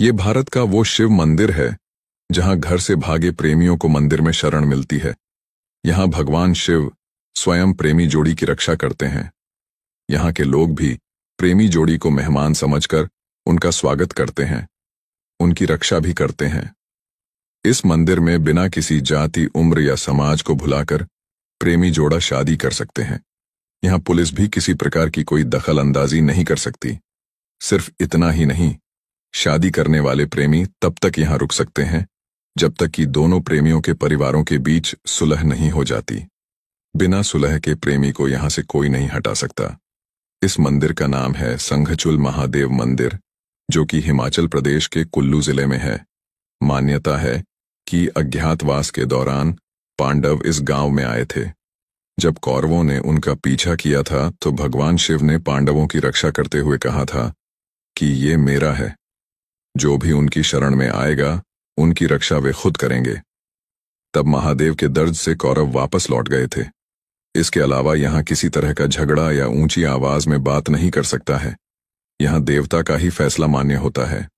ये भारत का वो शिव मंदिर है जहां घर से भागे प्रेमियों को मंदिर में शरण मिलती है यहां भगवान शिव स्वयं प्रेमी जोड़ी की रक्षा करते हैं यहां के लोग भी प्रेमी जोड़ी को मेहमान समझकर उनका स्वागत करते हैं उनकी रक्षा भी करते हैं इस मंदिर में बिना किसी जाति उम्र या समाज को भुलाकर प्रेमी जोड़ा शादी कर सकते हैं यहां पुलिस भी किसी प्रकार की कोई दखल अंदाजी नहीं कर सकती सिर्फ इतना ही नहीं शादी करने वाले प्रेमी तब तक यहां रुक सकते हैं जब तक कि दोनों प्रेमियों के परिवारों के बीच सुलह नहीं हो जाती बिना सुलह के प्रेमी को यहां से कोई नहीं हटा सकता इस मंदिर का नाम है संघचुल महादेव मंदिर जो कि हिमाचल प्रदेश के कुल्लू जिले में है मान्यता है कि अज्ञातवास के दौरान पांडव इस गांव में आए थे जब कौरवों ने उनका पीछा किया था तो भगवान शिव ने पांडवों की रक्षा करते हुए कहा था कि ये मेरा है जो भी उनकी शरण में आएगा उनकी रक्षा वे खुद करेंगे तब महादेव के दर्द से कौरव वापस लौट गए थे इसके अलावा यहां किसी तरह का झगड़ा या ऊंची आवाज में बात नहीं कर सकता है यहाँ देवता का ही फैसला मान्य होता है